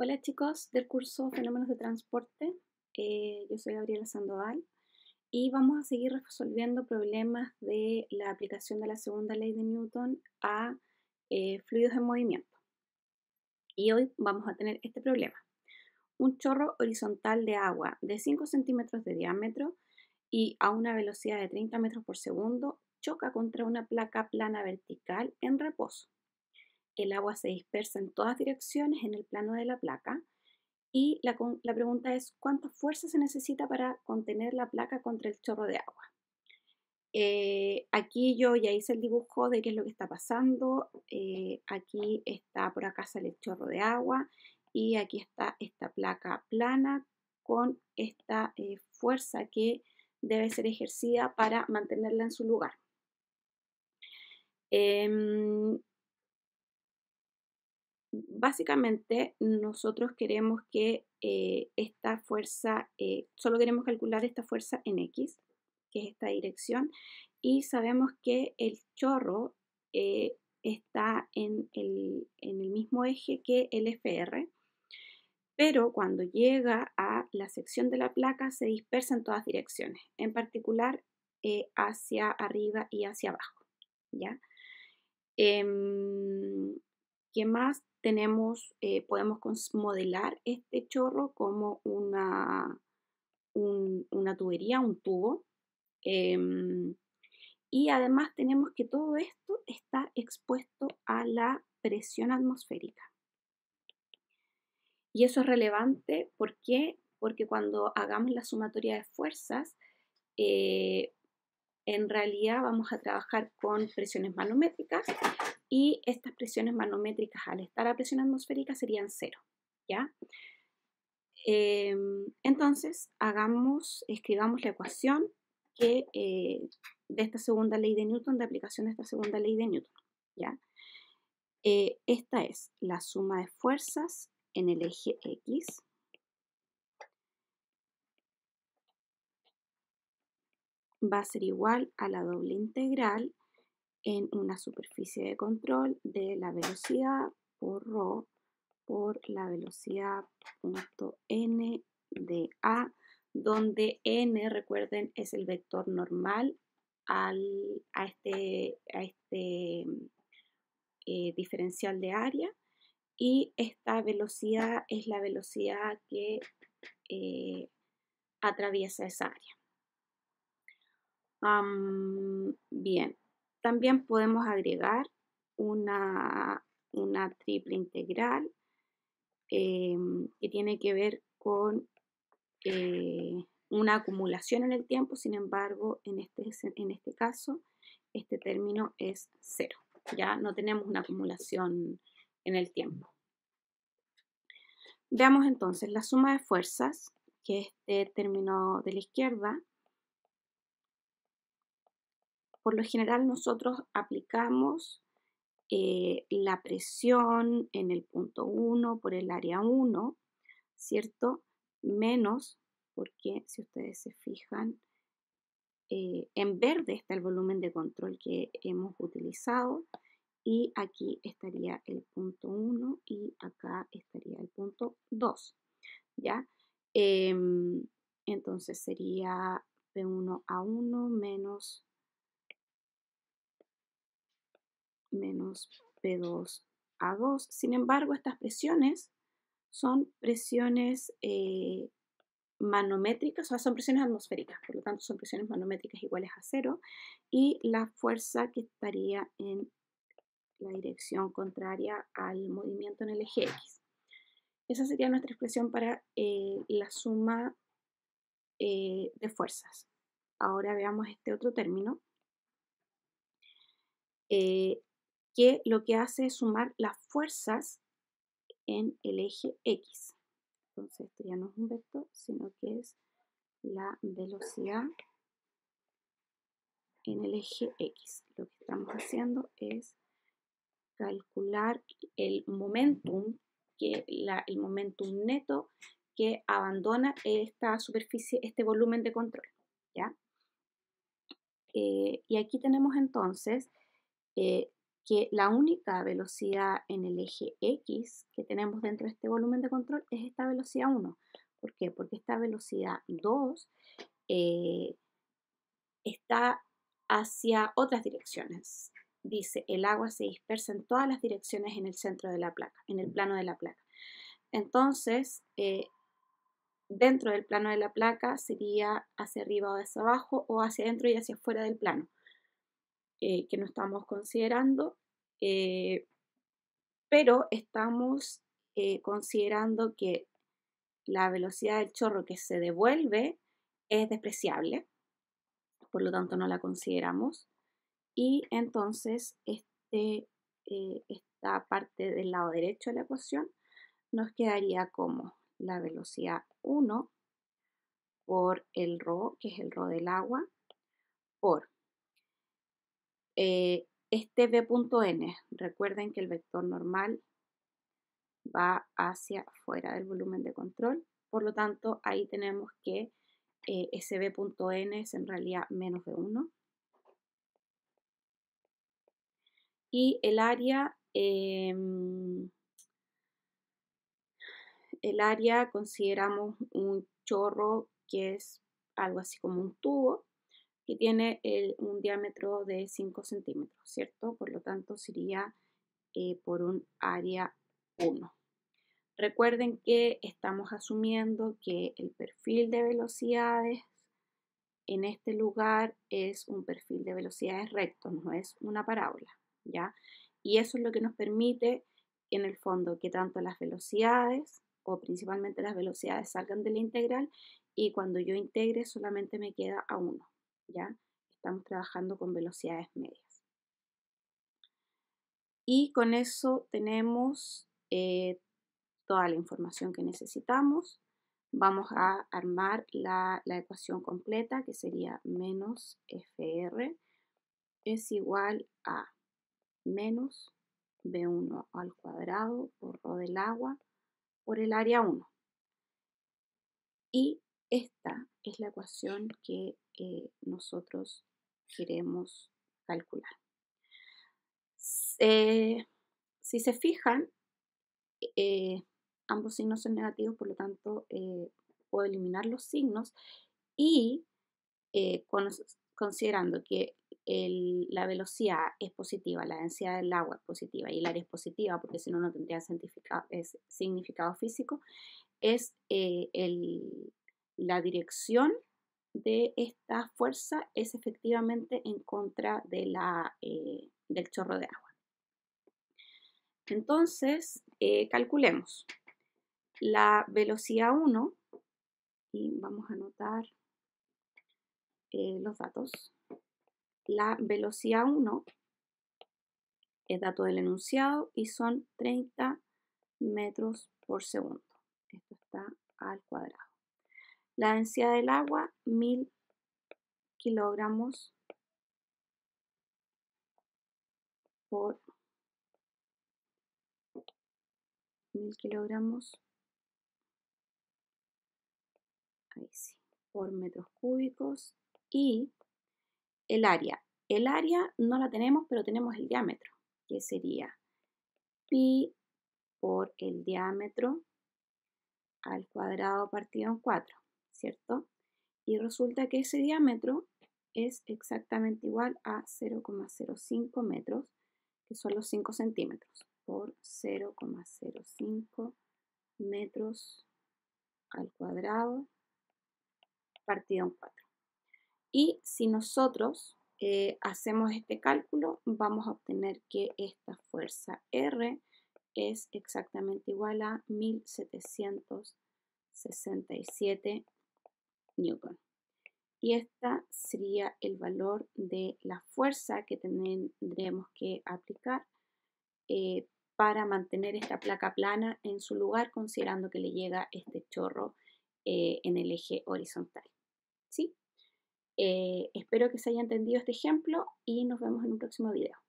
Hola chicos del curso Fenómenos de Transporte, eh, yo soy Gabriela Sandoval y vamos a seguir resolviendo problemas de la aplicación de la segunda ley de Newton a eh, fluidos en movimiento. Y hoy vamos a tener este problema. Un chorro horizontal de agua de 5 centímetros de diámetro y a una velocidad de 30 metros por segundo choca contra una placa plana vertical en reposo el agua se dispersa en todas direcciones en el plano de la placa. Y la, pregunta es, ¿cuánta fuerza se necesita para contener la placa contra el chorro de agua? Eh, aquí yo ya hice el dibujo de qué es lo que está pasando. Eh, aquí está, por acá sale el chorro de agua y aquí está esta placa plana con esta eh, fuerza que debe ser ejercida para mantenerla en su lugar. Em, básicamente nosotros queremos que eh, esta fuerza, eh, solo queremos calcular esta fuerza en X, que es esta dirección, y sabemos que el chorro eh, está en el, mismo eje que el FR, pero cuando llega a la sección de la placa se dispersa en todas direcciones, en particular hacia arriba y hacia abajo. ¿ya? Em, ¿Qué más tenemos, eh, podemos modelar este chorro como una, una tubería, un tubo. Em, y además tenemos que todo esto está expuesto a la presión atmosférica. Y eso es relevante, ¿por Porque cuando hagamos la sumatoria de fuerzas, eh, en realidad vamos a trabajar con presiones manométricas y estas presiones manométricas al estar a presión atmosférica serían cero, ¿ya? Em, entonces, hagamos, escribamos la ecuación que, eh, de esta segunda ley de Newton, de aplicación de esta segunda ley de Newton, ¿ya? Eh, esta es la suma de fuerzas en el eje X va a ser igual a la doble integral en una superficie de control de la velocidad por rho por la velocidad punto n de A, donde n, recuerden, es el vector normal al, a este, este eh, diferencial de área y esta velocidad es la velocidad que eh, atraviesa esa área bien, también podemos agregar una, triple integral em, que tiene que ver con eh, una acumulación en el tiempo, sin embargo, en este, en este caso, este término es cero. Ya no tenemos una acumulación en el tiempo. Veamos entonces la suma de fuerzas, que es este término de la izquierda, por lo general nosotros aplicamos eh, la presión en el punto 1 por el área 1, ¿cierto? Menos, porque si ustedes se fijan, eh, en verde está el volumen de control que hemos utilizado y aquí estaría el punto 1 y acá estaría el punto 2, ¿ya? Em, entonces sería P1 a 1 menos P2 a 2. Sin embargo, estas presiones son presiones eh, manométricas, o sea, son presiones atmosféricas, por lo tanto son presiones manométricas iguales a cero, y la fuerza que estaría en la dirección contraria al movimiento en el eje X. Esa sería nuestra expresión para eh, la suma eh, de fuerzas. Ahora veamos este otro término que lo que hace es sumar las fuerzas en el eje X. Entonces esto ya no es un vector, sino que es la velocidad en el eje X. Lo que estamos haciendo es calcular el momentum, que el momentum neto que abandona esta superficie, este volumen de control. ¿ya? Eh, y aquí tenemos entonces eh, que la única velocidad en el eje X que tenemos dentro de este volumen de control es esta velocidad 1. ¿Por qué? Porque esta velocidad 2 eh, está hacia otras direcciones. Dice, el agua se dispersa en todas las direcciones en el centro de la placa, en el plano de la placa. Entonces, eh, dentro del plano de la placa sería hacia arriba o hacia abajo o hacia adentro y hacia afuera del plano. Eh, que no estamos considerando, eh, pero estamos eh, considerando que la velocidad del chorro que se devuelve es despreciable, por lo tanto no la consideramos, y entonces este, esta parte del lado derecho de la ecuación nos quedaría como la velocidad 1 por el rho, que es el rho del agua, por eh, este B.N, recuerden que el vector normal va hacia fuera del volumen de control, por lo tanto ahí tenemos que eh, ese B.N es en realidad menos de 1. Y el área, em, el área consideramos un chorro que es algo así como un tubo que tiene un diámetro de 5 centímetros, ¿cierto? Por lo tanto, sería eh, por un área 1. Recuerden que estamos asumiendo que el perfil de velocidades en este lugar es un perfil de velocidades recto, no es una parábola, ¿ya? Y eso es lo que nos permite, en el fondo, que tanto las velocidades o principalmente las velocidades salgan de la integral y cuando yo integre solamente me queda a 1. ¿ya? Estamos trabajando con velocidades medias. Y con eso tenemos eh, toda la información que necesitamos. Vamos a armar la, ecuación completa, que sería menos FR es igual a menos B1 al cuadrado por rho del agua por el área 1. Y esta es la ecuación que eh, nosotros queremos calcular. Eh, si se fijan, eh, ambos signos son negativos, por lo tanto puedo eliminar los signos y considerando que la velocidad es positiva, la densidad del agua es positiva y el área es positiva, porque si no, no tendría significado físico, es el la dirección de esta fuerza es efectivamente en contra de la, eh, del chorro de agua. Entonces, eh, calculemos la velocidad 1 y vamos a anotar eh, los datos. La velocidad 1 es dato del enunciado y son 30 metros por segundo. Esto está al cuadrado. La densidad del agua, 1000 kilogramos por 1000 kilogramos por metros cúbicos y el área. El área no la tenemos, pero tenemos el diámetro, que sería pi por el diámetro al cuadrado partido en 4. ¿cierto? Y resulta que ese diámetro es exactamente igual a 0,05 metros, que son los 5 centímetros, por 0,05 metros al cuadrado partido en 4. Y si nosotros eh, hacemos este cálculo, vamos a obtener que esta fuerza R es exactamente igual a 1767 y esta sería el valor de la fuerza que tendremos que aplicar eh, para mantener esta placa plana en su lugar, considerando que le llega este chorro eh, en el eje horizontal. ¿Sí? Eh, espero que se haya entendido este ejemplo y nos vemos en un próximo video.